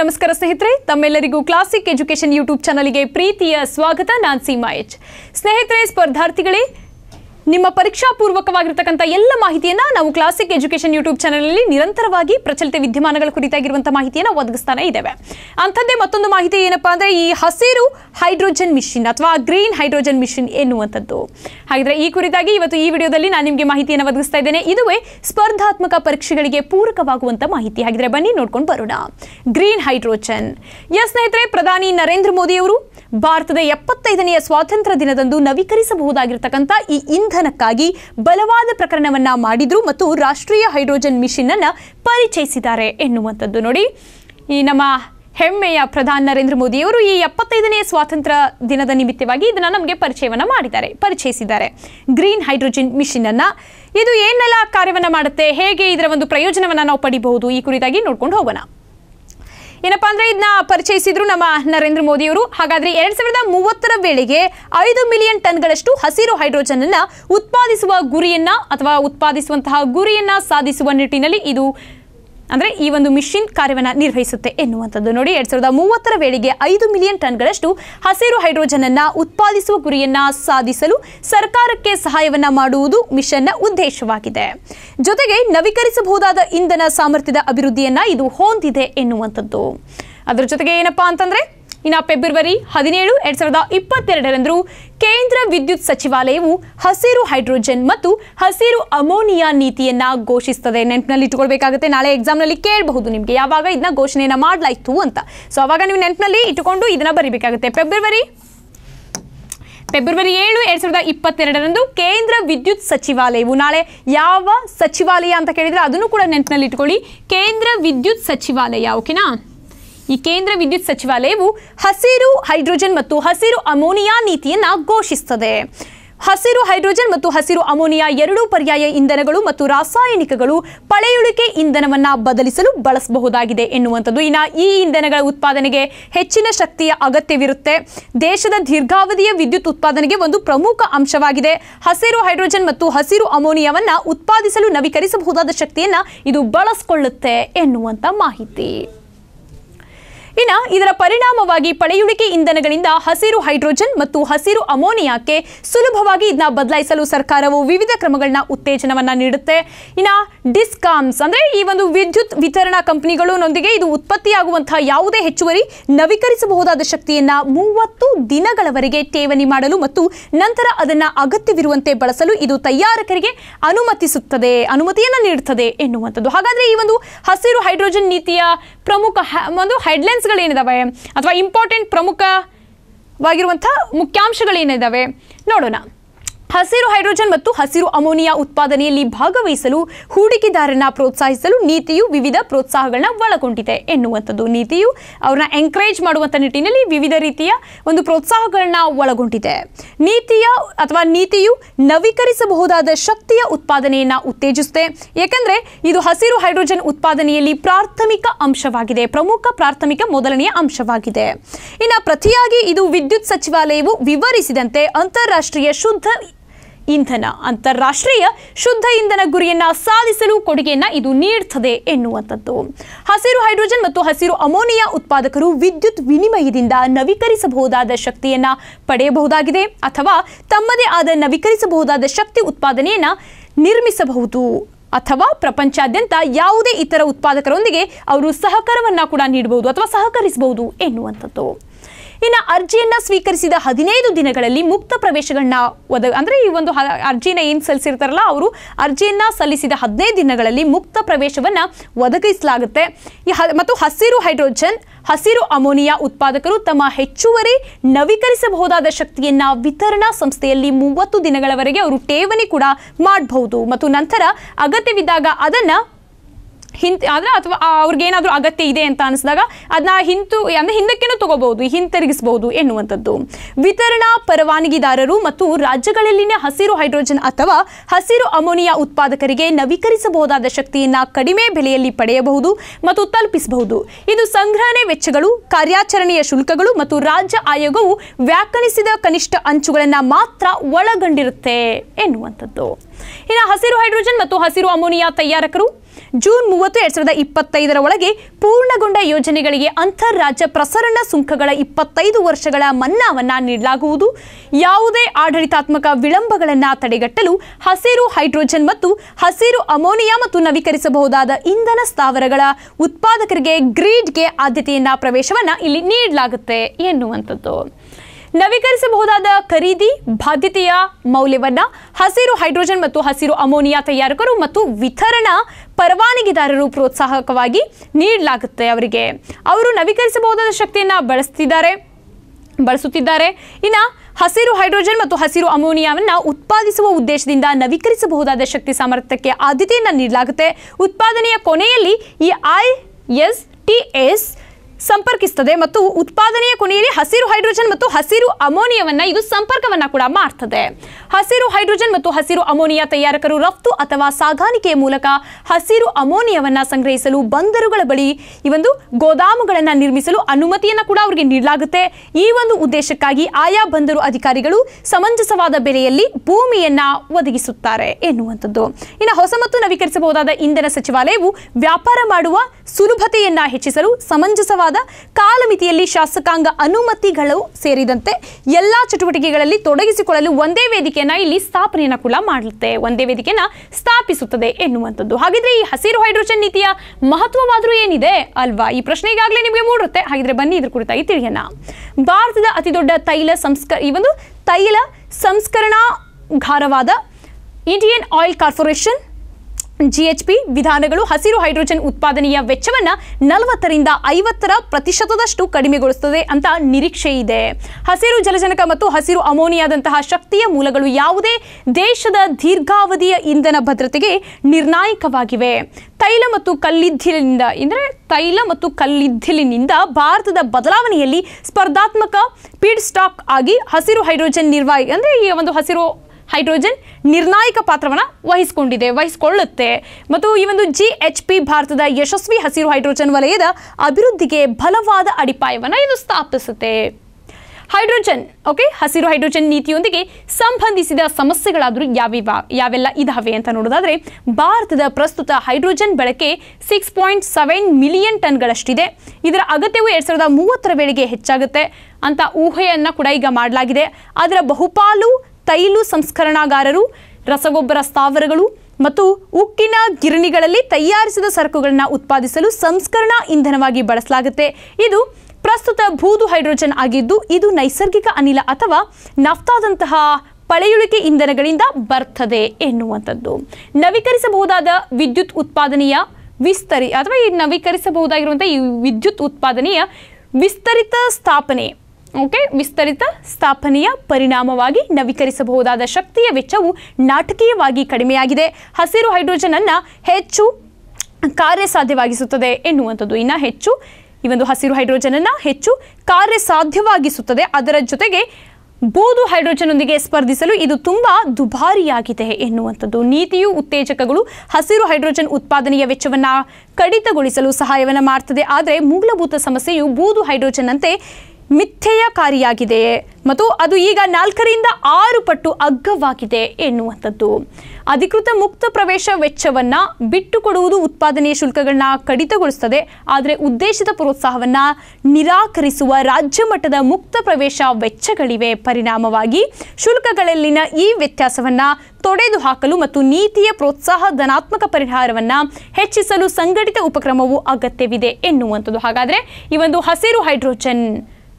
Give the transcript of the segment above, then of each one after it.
ನಮಸ್ಕಾರ ಸ್ನೇಹಿತರೆ ತಮ್ಮೆಲ್ಲರಿಗೂ ಕ್ಲಾಸಿಕ್ ಎಜುಕೇಶನ್ YouTube ಚಾನೆಲ್ಗೆ ಪ್ರೀತಿಯ ಸ್ವಾಗತ ನಾನು सीमाಎಚ್ ಸ್ನೇಹಿತರೆ ಸ್ಪರ್ಧಾರ್ಥಿಗಳೇ ನಿಮ್ಮ ಪರೀಕ್ಷಾ ಪೂರ್ವಕವಾಗಿರ್ತಕ್ಕಂಥ ಎಲ್ಲ ಮಾಹಿತಿಯನ್ನು ನಾವು ಕ್ಲಾಸಿಕ್ ಎಜುಕೇಷನ್ ಯೂಟ್ಯೂಬ್ ಚಾನಲಲ್ಲಿ ನಿರಂತರವಾಗಿ ಪ್ರಚಲಿತ ವಿದ್ಯಮಾನಗಳ ಕುರಿತಾಗಿರುವಂಥ ಮಾಹಿತಿಯನ್ನು ಒದಗಿಸ್ತಾನೆ ಇದ್ದೇವೆ ಅಂಥದ್ದೇ ಮತ್ತೊಂದು ಮಾಹಿತಿ ಏನಪ್ಪ ಅಂದರೆ ಈ ಹಸಿರು ಹೈಡ್ರೋಜನ್ ಮಿಷಿನ್ ಅಥವಾ ಗ್ರೀನ್ ಹೈಡ್ರೋಜನ್ ಮಿಷಿನ್ ಎನ್ನುವಂಥದ್ದು ಹಾಗಿದ್ರೆ ಈ ಕುರಿತಾಗಿ ಇವತ್ತು ಈ ವಿಡಿಯೋದಲ್ಲಿ ನಾನು ನಿಮಗೆ ಮಾಹಿತಿಯನ್ನು ಒದಗಿಸ್ತಾ ಇದ್ದೇನೆ ಇದುವೇ ಸ್ಪರ್ಧಾತ್ಮಕ ಪರೀಕ್ಷೆಗಳಿಗೆ ಪೂರಕವಾಗುವಂಥ ಮಾಹಿತಿ ಹಾಗಿದ್ರೆ ಬನ್ನಿ ನೋಡ್ಕೊಂಡು ಬರೋಣ ಗ್ರೀನ್ ಹೈಡ್ರೋಜನ್ ಎಸ್ ಸ್ನೇಹಿತರೆ ಪ್ರಧಾನಿ ನರೇಂದ್ರ ಮೋದಿಯವರು ಭಾರತದ ಎಪ್ಪತ್ತೈದನೆಯ ಸ್ವಾತಂತ್ರ್ಯ ದಿನದಂದು ನವೀಕರಿಸಬಹುದಾಗಿರ್ತಕ್ಕಂಥ ಈ ಇಂಧನಕ್ಕಾಗಿ ಬಲವಾದ ಪ್ರಕರಣವನ್ನ ಮಾಡಿದ್ರು ಮತ್ತು ರಾಷ್ಟ್ರೀಯ ಹೈಡ್ರೋಜನ್ ಮಿಷಿನ್ ಅನ್ನ ಪರಿಚಯಿಸಿದ್ದಾರೆ ಎನ್ನುವಂಥದ್ದು ನೋಡಿ ಈ ನಮ್ಮ ಹೆಮ್ಮೆಯ ಪ್ರಧಾನಿ ನರೇಂದ್ರ ಮೋದಿಯವರು ಈ ಎಪ್ಪತ್ತೈದನೇ ಸ್ವಾತಂತ್ರ್ಯ ದಿನದ ನಿಮಿತ್ತವಾಗಿ ಇದನ್ನು ನಮಗೆ ಪರಿಚಯವನ್ನು ಮಾಡಿದ್ದಾರೆ ಪರಿಚಯಿಸಿದ್ದಾರೆ ಗ್ರೀನ್ ಹೈಡ್ರೋಜನ್ ಮಿಷಿನ್ ಅನ್ನ ಇದು ಏನೆಲ್ಲ ಕಾರ್ಯವನ್ನು ಮಾಡುತ್ತೆ ಹೇಗೆ ಇದರ ಒಂದು ಪ್ರಯೋಜನವನ್ನು ನಾವು ಪಡಿಬಹುದು ಈ ಕುರಿತಾಗಿ ನೋಡ್ಕೊಂಡು ಹೋಗೋಣ ಏನಪ್ಪಾ ಅಂದ್ರೆ ಇದನ್ನ ಪರಿಚಯಿಸಿದ್ರು ನಮ್ಮ ನರೇಂದ್ರ ಮೋದಿ ಅವರು ಹಾಗಾದ್ರೆ ಎರಡ್ ಸಾವಿರದ ಮೂವತ್ತರ ವೇಳೆಗೆ ಐದು ಮಿಲಿಯನ್ ಟನ್ಗಳಷ್ಟು ಹಸಿರು ಹೈಡ್ರೋಜನ್ ಅನ್ನ ಉತ್ಪಾದಿಸುವ ಗುರಿಯನ್ನ ಅಥವಾ ಉತ್ಪಾದಿಸುವಂತಹ ಗುರಿಯನ್ನ ಸಾಧಿಸುವ ನಿಟ್ಟಿನಲ್ಲಿ ಇದು ಅಂದರೆ ಈ ಒಂದು ಮಿಷಿನ್ ಕಾರ್ಯವನ್ನು ನಿರ್ವಹಿಸುತ್ತೆ ಎನ್ನುವಂಥದ್ದು ನೋಡಿ ಎರಡು ಸಾವಿರದ ಮೂವತ್ತರ ವೇಳೆಗೆ ಐದು ಮಿಲಿಯನ್ ಟನ್ಗಳಷ್ಟು ಹಸಿರು ಹೈಡ್ರೋಜನ್ ಅನ್ನು ಉತ್ಪಾದಿಸುವ ಗುರಿಯನ್ನ ಸಾಧಿಸಲು ಸರ್ಕಾರಕ್ಕೆ ಸಹಾಯವನ್ನ ಮಾಡುವುದು ಮಿಷನ್ನ ಉದ್ದೇಶವಾಗಿದೆ ಜೊತೆಗೆ ನವೀಕರಿಸಬಹುದಾದ ಇಂಧನ ಸಾಮರ್ಥ್ಯದ ಅಭಿವೃದ್ಧಿಯನ್ನ ಇದು ಹೊಂದಿದೆ ಎನ್ನುವಂಥದ್ದು ಅದರ ಜೊತೆಗೆ ಏನಪ್ಪಾ ಅಂತಂದ್ರೆ ಇನ್ನು ಫೆಬ್ರವರಿ ಹದಿನೇಳು ಎರಡ್ ಸಾವಿರದ ಇಪ್ಪತ್ತೆರಡರಂದು ಕೇಂದ್ರ ವಿದ್ಯುತ್ ಸಚಿವಾಲಯವು ಹಸಿರು ಹೈಡ್ರೋಜನ್ ಮತ್ತು ಹಸಿರು ಅಮೋನಿಯಾ ನೀತಿಯನ್ನ ಘೋಷಿಸ್ತದೆ ನೆನಪಿನಲ್ಲಿ ಇಟ್ಟುಕೊಳ್ಬೇಕಾಗುತ್ತೆ ನಾಳೆ ಎಕ್ಸಾಮ್ನಲ್ಲಿ ಕೇಳಬಹುದು ನಿಮಗೆ ಯಾವಾಗ ಇದನ್ನ ಘೋಷಣೆಯನ್ನು ಮಾಡಲಾಯಿತು ಅಂತ ಸೊ ಅವಾಗ ನೀವು ನೆನಪಿನಲ್ಲಿ ಇಟ್ಟುಕೊಂಡು ಇದನ್ನು ಬರೀಬೇಕಾಗುತ್ತೆ ಫೆಬ್ರವರಿ ಫೆಬ್ರವರಿ ಏಳು ಎರಡ್ ಸಾವಿರದ ಇಪ್ಪತ್ತೆರಡರಂದು ಕೇಂದ್ರ ವಿದ್ಯುತ್ ಸಚಿವಾಲಯವು ನಾಳೆ ಯಾವ ಸಚಿವಾಲಯ ಅಂತ ಕೇಳಿದರೆ ಅದನ್ನು ಕೂಡ ನೆನಪಿನಲ್ಲಿ ಇಟ್ಕೊಳ್ಳಿ ಕೇಂದ್ರ ವಿದ್ಯುತ್ ಸಚಿವಾಲಯ ಓಕೆನಾ ಈ ಕೇಂದ್ರ ವಿದ್ಯುತ್ ಸಚಿವಾಲಯವು ಹಸಿರು ಹೈಡ್ರೋಜನ್ ಮತ್ತು ಹಸಿರು ಅಮೋನಿಯಾ ನೀತಿಯನ್ನು ಘೋಷಿಸುತ್ತದೆ ಹಸಿರು ಹೈಡ್ರೋಜನ್ ಮತ್ತು ಹಸಿರು ಅಮೋನಿಯಾ ಎರಡೂ ಪರ್ಯಾಯ ಇಂಧನಗಳು ಮತ್ತು ರಾಸಾಯನಿಕಗಳು ಪಳೆಯುಳಿಕೆ ಇಂಧನವನ್ನು ಬದಲಿಸಲು ಬಳಸಬಹುದಾಗಿದೆ ಎನ್ನುವಂಥದ್ದು ಇನ್ನು ಈ ಇಂಧನಗಳ ಉತ್ಪಾದನೆಗೆ ಹೆಚ್ಚಿನ ಶಕ್ತಿಯ ಅಗತ್ಯವಿರುತ್ತೆ ದೇಶದ ದೀರ್ಘಾವಧಿಯ ವಿದ್ಯುತ್ ಉತ್ಪಾದನೆಗೆ ಒಂದು ಪ್ರಮುಖ ಅಂಶವಾಗಿದೆ ಹಸಿರು ಹೈಡ್ರೋಜನ್ ಮತ್ತು ಹಸಿರು ಅಮೋನಿಯಾವನ್ನು ಉತ್ಪಾದಿಸಲು ನವೀಕರಿಸಬಹುದಾದ ಶಕ್ತಿಯನ್ನು ಇದು ಬಳಸಿಕೊಳ್ಳುತ್ತೆ ಎನ್ನುವಂಥ ಮಾಹಿತಿ ಇನ್ನು ಇದರ ಪರಿಣಾಮವಾಗಿ ಪಳೆಯುಳಿಕೆ ಇಂಧನಗಳಿಂದ ಹಸಿರು ಹೈಡ್ರೋಜನ್ ಮತ್ತು ಹಸಿರು ಅಮೋನಿಯಾಕ್ಕೆ ಸುಲಭವಾಗಿ ಇದನ್ನ ಬದಲಾಯಿಸಲು ಸರ್ಕಾರವು ವಿವಿಧ ಕ್ರಮಗಳನ್ನ ಉತ್ತೇಜನವನ್ನ ನೀಡುತ್ತೆ ಇನ್ನು ಡಿಸ್ಕಾಮ್ಸ್ ಅಂದರೆ ಈ ಒಂದು ವಿದ್ಯುತ್ ವಿತರಣಾ ಕಂಪನಿಗಳೊಂದಿಗೆ ಇದು ಉತ್ಪತ್ತಿಯಾಗುವಂತಹ ಯಾವುದೇ ಹೆಚ್ಚುವರಿ ನವೀಕರಿಸಬಹುದಾದ ಶಕ್ತಿಯನ್ನ ಮೂವತ್ತು ದಿನಗಳವರೆಗೆ ಠೇವಣಿ ಮಾಡಲು ಮತ್ತು ನಂತರ ಅದನ್ನು ಅಗತ್ಯವಿರುವಂತೆ ಬಳಸಲು ಇದು ತಯಾರಕರಿಗೆ ಅನುಮತಿಸುತ್ತದೆ ಅನುಮತಿಯನ್ನು ನೀಡುತ್ತದೆ ಎನ್ನುವಂಥದ್ದು ಹಾಗಾದರೆ ಈ ಒಂದು ಹಸಿರು ಹೈಡ್ರೋಜನ್ ನೀತಿಯ ಪ್ರಮುಖ ಒಂದು ಹೆಡ್ಲೈನ್ಸ್ ಗಳು ಅಥವಾ ಇಂಪಾರ್ಟೆಂಟ್ ಪ್ರಮುಖವಾಗಿರುವಂಥ ಮುಖ್ಯಾಂಶಗಳೇನಿದಾವೆ ನೋಡೋಣ ಹಸಿರು ಹೈಡ್ರೋಜನ್ ಮತ್ತು ಹಸಿರು ಅಮೋನಿಯಾ ಉತ್ಪಾದನೆಯಲ್ಲಿ ಭಾಗವಹಿಸಲು ಹೂಡಿಕೆದಾರರನ್ನ ಪ್ರೋತ್ಸಾಹಿಸಲು ನೀತಿಯು ವಿವಿಧ ಪ್ರೋತ್ಸಾಹಗಳನ್ನ ಒಳಗೊಂಡಿದೆ ಎನ್ನುವಂಥದ್ದು ನೀತಿಯು ಅವರನ್ನ ಎಂಕರೇಜ್ ಮಾಡುವಂಥ ನಿಟ್ಟಿನಲ್ಲಿ ವಿವಿಧ ರೀತಿಯ ಒಂದು ಪ್ರೋತ್ಸಾಹಗಳನ್ನ ಒಳಗೊಂಡಿದೆ ನೀತಿಯ ಅಥವಾ ನೀತಿಯು ನವೀಕರಿಸಬಹುದಾದ ಶಕ್ತಿಯ ಉತ್ಪಾದನೆಯನ್ನ ಉತ್ತೇಜಿಸುತ್ತೆ ಏಕೆಂದರೆ ಇದು ಹಸಿರು ಹೈಡ್ರೋಜನ್ ಉತ್ಪಾದನೆಯಲ್ಲಿ ಪ್ರಾಥಮಿಕ ಅಂಶವಾಗಿದೆ ಪ್ರಮುಖ ಪ್ರಾಥಮಿಕ ಮೊದಲನೆಯ ಅಂಶವಾಗಿದೆ ಇನ್ನು ಪ್ರತಿಯಾಗಿ ಇದು ವಿದ್ಯುತ್ ಸಚಿವಾಲಯವು ವಿವರಿಸಿದಂತೆ ಅಂತಾರಾಷ್ಟ್ರೀಯ ಶುದ್ಧ ಇಂಧನ ಅಂತಾರಾಷ್ಟ್ರೀಯ ಶುದ್ಧ ಇಂಧನ ಗುರಿಯನ್ನ ಸಾಧಿಸಲು ಕೊಡುಗೆಯನ್ನ ಇದು ನೀಡುತ್ತದೆ ಎನ್ನುವಂಥದ್ದು ಹಸಿರು ಹೈಡ್ರೋಜನ್ ಮತ್ತು ಹಸಿರು ಅಮೋನಿಯಾ ಉತ್ಪಾದಕರು ವಿದ್ಯುತ್ ವಿನಿಮಯದಿಂದ ನವೀಕರಿಸಬಹುದಾದ ಶಕ್ತಿಯನ್ನ ಪಡೆಯಬಹುದಾಗಿದೆ ಅಥವಾ ತಮ್ಮದೇ ಆದ ನವೀಕರಿಸಬಹುದಾದ ಶಕ್ತಿ ಉತ್ಪಾದನೆಯನ್ನ ನಿರ್ಮಿಸಬಹುದು ಅಥವಾ ಪ್ರಪಂಚಾದ್ಯಂತ ಯಾವುದೇ ಇತರ ಉತ್ಪಾದಕರೊಂದಿಗೆ ಅವರು ಸಹಕಾರವನ್ನ ಕೂಡ ನೀಡಬಹುದು ಅಥವಾ ಸಹಕರಿಸಬಹುದು ಎನ್ನುವಂಥದ್ದು ಇನ್ನು ಅರ್ಜಿಯನ್ನು ಸ್ವೀಕರಿಸಿದ ಹದಿನೈದು ದಿನಗಳಲ್ಲಿ ಮುಕ್ತ ಪ್ರವೇಶಗಳನ್ನ ಒದಗ ಅಂದರೆ ಈ ಒಂದು ಅರ್ಜಿನ ಏನು ಸಲ್ಲಿಸಿರ್ತಾರಲ್ಲ ಅವರು ಅರ್ಜಿಯನ್ನು ಸಲ್ಲಿಸಿದ ಹದಿನೈದು ದಿನಗಳಲ್ಲಿ ಮುಕ್ತ ಪ್ರವೇಶವನ್ನು ಒದಗಿಸಲಾಗುತ್ತೆ ಮತ್ತು ಹಸಿರು ಹೈಡ್ರೋಜನ್ ಹಸಿರು ಅಮೋನಿಯಾ ಉತ್ಪಾದಕರು ತಮ್ಮ ಹೆಚ್ಚುವರಿ ನವೀಕರಿಸಬಹುದಾದ ಶಕ್ತಿಯನ್ನು ವಿತರಣಾ ಸಂಸ್ಥೆಯಲ್ಲಿ ಮೂವತ್ತು ದಿನಗಳವರೆಗೆ ಅವರು ಠೇವಣಿ ಕೂಡ ಮಾಡಬಹುದು ಮತ್ತು ನಂತರ ಅಗತ್ಯವಿದ್ದಾಗ ಅದನ್ನು ಹಿಂತ್ ಆದ್ರೆ ಅಥವಾ ಅವ್ರಿಗೇನಾದರೂ ಅಗತ್ಯ ಇದೆ ಅಂತ ಅನಿಸಿದಾಗ ಅದನ್ನ ಹಿಂತು ಅಂದ್ರೆ ಹಿಂದಕ್ಕೇನೂ ತಗೋಬಹುದು ಹಿಂತಿರುಗಿಸಬಹುದು ಎನ್ನುವಂಥದ್ದು ವಿತರಣಾ ಪರವಾನಗಿದಾರರು ಮತ್ತು ರಾಜ್ಯಗಳಲ್ಲಿನ ಹಸಿರು ಹೈಡ್ರೋಜನ್ ಅಥವಾ ಹಸಿರು ಅಮೋನಿಯಾ ಉತ್ಪಾದಕರಿಗೆ ನವೀಕರಿಸಬಹುದಾದ ಶಕ್ತಿಯನ್ನ ಕಡಿಮೆ ಬೆಲೆಯಲ್ಲಿ ಪಡೆಯಬಹುದು ಮತ್ತು ತಲುಪಿಸಬಹುದು ಇದು ಸಂಗ್ರಹಣೆ ವೆಚ್ಚಗಳು ಕಾರ್ಯಾಚರಣೆಯ ಶುಲ್ಕಗಳು ಮತ್ತು ರಾಜ್ಯ ಆಯೋಗವು ವ್ಯಾಖ್ಯಾನಿಸಿದ ಕನಿಷ್ಠ ಅಂಚುಗಳನ್ನು ಮಾತ್ರ ಒಳಗೊಂಡಿರುತ್ತೆ ಎನ್ನುವಂಥದ್ದು ಇನ್ನು ಹಸಿರು ಹೈಡ್ರೋಜನ್ ಮತ್ತು ಹಸಿರು ಅಮೋನಿಯಾ ತಯಾರಕರು ಜೂನ್ ಮೂವತ್ತು ಎರಡ್ ಸಾವಿರದ ಇಪ್ಪತ್ತೈದರ ಒಳಗೆ ಪೂರ್ಣಗೊಂಡ ಯೋಜನೆಗಳಿಗೆ ಅಂತಾರಾಜ್ಯ ಪ್ರಸರಣ ಸುಂಕಗಳ ಇಪ್ಪತ್ತೈದು ವರ್ಷಗಳ ಮನ್ನಾವನ್ನು ನೀಡಲಾಗುವುದು ಯಾವುದೇ ಆಡಳಿತಾತ್ಮಕ ವಿಳಂಬಗಳನ್ನು ತಡೆಗಟ್ಟಲು ಹಸಿರು ಹೈಡ್ರೋಜನ್ ಮತ್ತು ಹಸಿರು ಅಮೋನಿಯಾ ಮತ್ತು ನವೀಕರಿಸಬಹುದಾದ ಇಂಧನ ಸ್ಥಾವರಗಳ ಉತ್ಪಾದಕರಿಗೆ ಗ್ರೀಡ್ಗೆ ಆದ್ಯತೆಯನ್ನ ಪ್ರವೇಶವನ್ನು ಇಲ್ಲಿ ನೀಡಲಾಗುತ್ತೆ ಎನ್ನುವಂಥದ್ದು ನವೀಕರಿಸಬಹುದಾದ ಖರೀದಿ ಬಾಧ್ಯತೆಯ ಮೌಲ್ಯವನ್ನು ಹಸಿರು ಹೈಡ್ರೋಜನ್ ಮತ್ತು ಹಸಿರು ಅಮೋನಿಯಾ ತಯಾರಕರು ಮತ್ತು ವಿತರಣಾ ಪರವಾನಗಿದಾರರು ಪ್ರೋತ್ಸಾಹಕವಾಗಿ ನೀಡಲಾಗುತ್ತೆ ಅವರಿಗೆ ಅವರು ನವೀಕರಿಸಬಹುದಾದ ಶಕ್ತಿಯನ್ನು ಬಳಸ್ತಿದ್ದಾರೆ ಬಳಸುತ್ತಿದ್ದಾರೆ ಇನ್ನು ಹಸಿರು ಹೈಡ್ರೋಜನ್ ಮತ್ತು ಹಸಿರು ಅಮೋನಿಯಾವನ್ನು ಉತ್ಪಾದಿಸುವ ಉದ್ದೇಶದಿಂದ ನವೀಕರಿಸಬಹುದಾದ ಶಕ್ತಿ ಸಾಮರ್ಥ್ಯಕ್ಕೆ ಆದ್ಯತೆಯನ್ನು ನೀಡಲಾಗುತ್ತೆ ಉತ್ಪಾದನೆಯ ಕೊನೆಯಲ್ಲಿ ಈ ಐ ಎಸ್ ಟಿ ಎಸ್ ಸಂಪರ್ಕಿಸ್ತದೆ ಮತ್ತು ಉತ್ಪಾದನೆಯ ಕೊನೆಯಲ್ಲಿ ಹಸಿರು ಹೈಡ್ರೋಜನ್ ಮತ್ತು ಹಸಿರು ಅಮೋನಿಯಾವನ್ನು ಇದು ಸಂಪರ್ಕವನ್ನ ಕೂಡ ಮಾಡ್ತದೆ ಹಸಿರು ಹೈಡ್ರೋಜನ್ ಮತ್ತು ಹಸಿರು ಅಮೋನಿಯಾ ತಯಾರಕರು ರಫ್ತು ಅಥವಾ ಸಾಗಾಣಿಕೆಯ ಮೂಲಕ ಹಸಿರು ಅಮೋನಿಯಾವನ್ನ ಸಂಗ್ರಹಿಸಲು ಬಂದರುಗಳ ಬಳಿ ಈ ಒಂದು ಗೋದಾಮುಗಳನ್ನು ನಿರ್ಮಿಸಲು ಅನುಮತಿಯನ್ನು ಕೂಡ ಅವರಿಗೆ ನೀಡಲಾಗುತ್ತೆ ಈ ಒಂದು ಉದ್ದೇಶಕ್ಕಾಗಿ ಆಯಾ ಬಂದರು ಅಧಿಕಾರಿಗಳು ಸಮಂಜಸವಾದ ಬೆಲೆಯಲ್ಲಿ ಭೂಮಿಯನ್ನ ಒದಗಿಸುತ್ತಾರೆ ಎನ್ನುವಂಥದ್ದು ಇನ್ನು ಹೊಸ ಮತ್ತು ನವೀಕರಿಸಬಹುದಾದ ಇಂಧನ ಸಚಿವಾಲಯವು ವ್ಯಾಪಾರ ಮಾಡುವ ಸುಲಭತೆಯನ್ನ ಹೆಚ್ಚಿಸಲು ಸಮಂಜಸವಾದ ಕಾಲಮಿತಿಯಲ್ಲಿ ಶಾಸಕಾಂಗ ಅನುಮತಿಗಳು ಸೇರಿದಂತೆ ಎಲ್ಲಾ ಚಟುವಟಿಕೆಗಳಲ್ಲಿ ತೊಡಗಿಸಿಕೊಳ್ಳಲು ಒಂದೇ ವೇದಿಕೆ ವೇದಿಕೆಯನ್ನ ಇಲ್ಲಿ ಸ್ಥಾಪನೆಯನ್ನ ಕೂಡ ಮಾಡುತ್ತೆ ಒಂದೇ ವೇದಿಕೆಯನ್ನ ಸ್ಥಾಪಿಸುತ್ತದೆ ಎನ್ನುವಂಥದ್ದು ಹಾಗಿದ್ರೆ ಈ ಹಸಿರು ಹೈಡ್ರೋಜನ್ ನೀತಿಯ ಮಹತ್ವವಾದರೂ ಏನಿದೆ ಅಲ್ವಾ ಈ ಪ್ರಶ್ನೆ ಈಗಾಗಲೇ ನಿಮಗೆ ಮೂಡುತ್ತೆ ಹಾಗಿದ್ರೆ ಬನ್ನಿ ಇದ್ರ ಕುರಿತಾಗಿ ತಿಳಿಯೋಣ ಭಾರತದ ದೊಡ್ಡ ತೈಲ ಸಂಸ್ಕ ಈ ಒಂದು ತೈಲ ಸಂಸ್ಕರಣಾಘಾರವಾದ ಇಂಡಿಯನ್ ಆಯಿಲ್ ಕಾರ್ಪೊರೇಷನ್ ಜಿಎಚ್ಪಿ ವಿಧಾನಗಳು ಹಸಿರು ಹೈಡ್ರೋಜನ್ ಉತ್ಪಾದನೆಯ ವೆಚ್ಚವನ್ನ ನಲವತ್ತರಿಂದ ಐವತ್ತರ ಪ್ರತಿಶತದಷ್ಟು ಕಡಿಮೆಗೊಳಿಸುತ್ತದೆ ಅಂತ ನಿರೀಕ್ಷೆ ಇದೆ ಹಸಿರು ಜಲಜನಕ ಮತ್ತು ಹಸಿರು ಅಮೋನಿಯಾದಂತಹ ಶಕ್ತಿಯ ಮೂಲಗಳು ಯಾವುದೇ ದೇಶದ ದೀರ್ಘಾವಧಿಯ ಇಂಧನ ಭದ್ರತೆಗೆ ನಿರ್ಣಾಯಕವಾಗಿವೆ ತೈಲ ಮತ್ತು ಕಲ್ಲಿದ್ದಿಲಿನಿಂದ ಅಂದರೆ ತೈಲ ಮತ್ತು ಕಲ್ಲಿದ್ದಿಲಿನಿಂದ ಭಾರತದ ಬದಲಾವಣೆಯಲ್ಲಿ ಸ್ಪರ್ಧಾತ್ಮಕ ಪೀಡ್ ಸ್ಟಾಕ್ ಆಗಿ ಹಸಿರು ಹೈಡ್ರೋಜನ್ ನಿರ್ವಾಹಿ ಅಂದರೆ ಈ ಒಂದು ಹಸಿರು ಹೈಡ್ರೋಜನ್ ನಿರ್ಣಾಯಕ ಪಾತ್ರವನ್ನು ವಹಿಸಿಕೊಂಡಿದೆ ವಹಿಸಿಕೊಳ್ಳುತ್ತೆ ಮತ್ತು ಈ ಒಂದು ಜಿ ಎಚ್ ಪಿ ಭಾರತದ ಯಶಸ್ವಿ ಹಸಿರು ಹೈಡ್ರೋಜನ್ ವಲಯದ ಅಭಿವೃದ್ಧಿಗೆ ಬಲವಾದ ಅಡಿಪಾಯವನ್ನು ಇದು ಸ್ಥಾಪಿಸುತ್ತೆ ಹೈಡ್ರೋಜನ್ ಓಕೆ ಹಸಿರು ಹೈಡ್ರೋಜನ್ ನೀತಿಯೊಂದಿಗೆ ಸಂಬಂಧಿಸಿದ ಸಮಸ್ಯೆಗಳಾದರೂ ಯಾವಿವ ಯಾವೆಲ್ಲ ಇದಾವೆ ಅಂತ ನೋಡೋದಾದರೆ ಭಾರತದ ಪ್ರಸ್ತುತ ಹೈಡ್ರೋಜನ್ ಬಳಕೆ ಸಿಕ್ಸ್ ಪಾಯಿಂಟ್ ಸೆವೆನ್ ಮಿಲಿಯನ್ ಟನ್ಗಳಷ್ಟಿದೆ ಇದರ ಅಗತ್ಯವು ಎರಡು ಸಾವಿರದ ಮೂವತ್ತರ ವೇಳೆಗೆ ಹೆಚ್ಚಾಗುತ್ತೆ ಅಂತ ಊಹೆಯನ್ನು ಕೂಡ ಈಗ ಮಾಡಲಾಗಿದೆ ಅದರ ಬಹುಪಾಲು ತೈಲು ಸಂಸ್ಕರಣಾಗಾರರು ರಸಗೊಬ್ಬರ ಸ್ಥಾವರಗಳು ಮತ್ತು ಉಕ್ಕಿನ ಗಿರಣಿಗಳಲ್ಲಿ ತಯಾರಿಸಿದ ಸರಕುಗಳನ್ನು ಉತ್ಪಾದಿಸಲು ಸಂಸ್ಕರಣಾ ಇಂಧನವಾಗಿ ಬಳಸಲಾಗುತ್ತೆ ಇದು ಪ್ರಸ್ತುತ ಭೂದು ಹೈಡ್ರೋಜನ್ ಆಗಿದ್ದು ಇದು ನೈಸರ್ಗಿಕ ಅನಿಲ ಅಥವಾ ನಫ್ತಾದಂತಹ ಪಳೆಯುಳಿಕೆ ಇಂಧನಗಳಿಂದ ಬರ್ತದೆ ಎನ್ನುವಂಥದ್ದು ನವೀಕರಿಸಬಹುದಾದ ವಿದ್ಯುತ್ ಉತ್ಪಾದನೆಯ ವಿಸ್ತರಿ ಅಥವಾ ಈ ನವೀಕರಿಸಬಹುದಾಗಿರುವಂಥ ಈ ವಿದ್ಯುತ್ ಉತ್ಪಾದನೆಯ ವಿಸ್ತರಿತ ಸ್ಥಾಪನೆ ಓಕೆ ವಿಸ್ತರಿತ ಸ್ಥಾಪನೆಯ ಪರಿಣಾಮವಾಗಿ ನವೀಕರಿಸಬಹುದಾದ ಶಕ್ತಿಯ ವೆಚ್ಚವು ನಾಟಕೀಯವಾಗಿ ಕಡಿಮೆಯಾಗಿದೆ ಹಸಿರು ಹೈಡ್ರೋಜನ್ ಅನ್ನು ಹೆಚ್ಚು ಕಾರ್ಯಸಾಧ್ಯವಾಗಿಸುತ್ತದೆ ಎನ್ನುವಂಥದ್ದು ಇನ್ನು ಹೆಚ್ಚು ಈ ಒಂದು ಹಸಿರು ಹೈಡ್ರೋಜನ್ ಅನ್ನು ಹೆಚ್ಚು ಕಾರ್ಯಸಾಧ್ಯವಾಗಿಸುತ್ತದೆ ಅದರ ಜೊತೆಗೆ ಬೂದು ಹೈಡ್ರೋಜನ್ನೊಂದಿಗೆ ಸ್ಪರ್ಧಿಸಲು ಇದು ತುಂಬ ದುಬಾರಿಯಾಗಿದೆ ಎನ್ನುವಂಥದ್ದು ನೀತಿಯು ಉತ್ತೇಜಕಗಳು ಹಸಿರು ಹೈಡ್ರೋಜನ್ ಉತ್ಪಾದನೆಯ ವೆಚ್ಚವನ್ನು ಕಡಿತಗೊಳಿಸಲು ಸಹಾಯವನ್ನು ಮಾಡ್ತದೆ ಆದರೆ ಮೂಲಭೂತ ಸಮಸ್ಯೆಯು ಬೂದು ಹೈಡ್ರೋಜನ್ ಅಂತೆ ಕಾರಿಯಾಗಿದೆ ಮತ್ತು ಅದು ಈಗ ನಾಲ್ಕರಿಂದ ಆರು ಪಟ್ಟು ಅಗ್ಗವಾಗಿದೆ ಎನ್ನುವಂಥದ್ದು ಅಧಿಕೃತ ಮುಕ್ತ ಪ್ರವೇಶ ವೆಚ್ಚವನ್ನು ಬಿಟ್ಟುಕೊಡುವುದು ಉತ್ಪಾದನೆಯ ಶುಲ್ಕಗಳನ್ನ ಕಡಿತಗೊಳಿಸುತ್ತದೆ ಆದರೆ ಉದ್ದೇಶಿತ ಪ್ರೋತ್ಸಾಹವನ್ನು ನಿರಾಕರಿಸುವ ರಾಜ್ಯ ಮಟ್ಟದ ಮುಕ್ತ ಪ್ರವೇಶ ವೆಚ್ಚಗಳಿವೆ ಪರಿಣಾಮವಾಗಿ ಶುಲ್ಕಗಳಲ್ಲಿನ ಈ ವ್ಯತ್ಯಾಸವನ್ನು ತೊಡೆದು ಹಾಕಲು ಮತ್ತು ನೀತಿಯ ಪ್ರೋತ್ಸಾಹ ಧನಾತ್ಮಕ ಪರಿಹಾರವನ್ನು ಹೆಚ್ಚಿಸಲು ಸಂಘಟಿತ ಉಪಕ್ರಮವು ಅಗತ್ಯವಿದೆ ಎನ್ನುವಂಥದ್ದು ಹಾಗಾದರೆ ಈ ಒಂದು ಹಸಿರು ಹೈಡ್ರೋಜನ್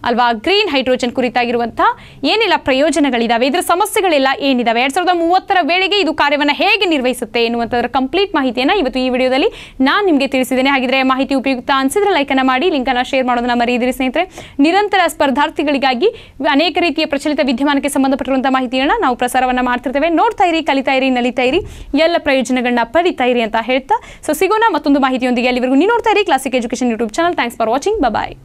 ಅಲ್ವಾ ಗ್ರೀನ್ ಹೈಡ್ರೋಜನ್ ಕುರಿತಾಗಿರುವಂತಹ ಏನೆಲ್ಲ ಪ್ರಯೋಜನಗಳಿದಾವೆ ಇದರ ಸಮಸ್ಯೆಗಳೆಲ್ಲ ಏನಿದಾವೆ ಎರಡ್ ಸಾವಿರದ ಮೂವತ್ತರ ವೇಳೆಗೆ ಇದು ಕಾರ್ಯವನ್ನು ಹೇಗೆ ನಿರ್ವಹಿಸುತ್ತೆ ಎನ್ನುವಂಥದ್ರ ಕಂಪ್ಲೀಟ್ ಮಾಹಿತಿಯನ್ನು ಇವತ್ತು ಈ ವಿಡಿಯೋದಲ್ಲಿ ನಾನು ನಿಮಗೆ ತಿಳಿಸಿದ್ದೇನೆ ಹಾಗಿದ್ರೆ ಮಾಹಿತಿ ಉಪಯುಕ್ತ ಅನಿಸಿದ್ರೆ ಲೈಕನ್ನು ಮಾಡಿ ಲಿಂಕನ್ನು ಶೇರ್ ಮಾಡೋದನ್ನ ಮರೆಯದಿರಿ ಸ್ನೇಹಿತರೆ ನಿರಂತರ ಸ್ಪರ್ಧಾರ್ಥಿಗಳಿಗಾಗಿ ಅನೇಕ ರೀತಿಯ ಪ್ರಚಲಿತ ವಿದ್ಯಮಾನಕ್ಕೆ ಸಂಬಂಧಪಟ್ಟಿರುವಂತಹ ಮಾಹಿತಿಯನ್ನು ನಾವು ಪ್ರಸಾರವನ್ನು ಮಾಡ್ತಿರ್ತೇವೆ ನೋಡ್ತಾ ಇರಿ ಕಲಿತಾ ಇರಿ ನಲಿತಾ ಇರಿ ಎಲ್ಲ ಪ್ರಯೋಜನಗಳನ್ನ ಪಡಿತಾ ಇರಿ ಅಂತ ಹೇಳ್ತಾ ಸೊ ಸಿಗೋಣ ಮತ್ತೊಂದು ಮಾಹಿತಿಯೊಂದಿಗೆ ಅಲ್ಲಿವರೆಗೂ ನೀವು ನೋಡ್ತಾ ಇರಿ Classic Education YouTube channel thanks for watching bye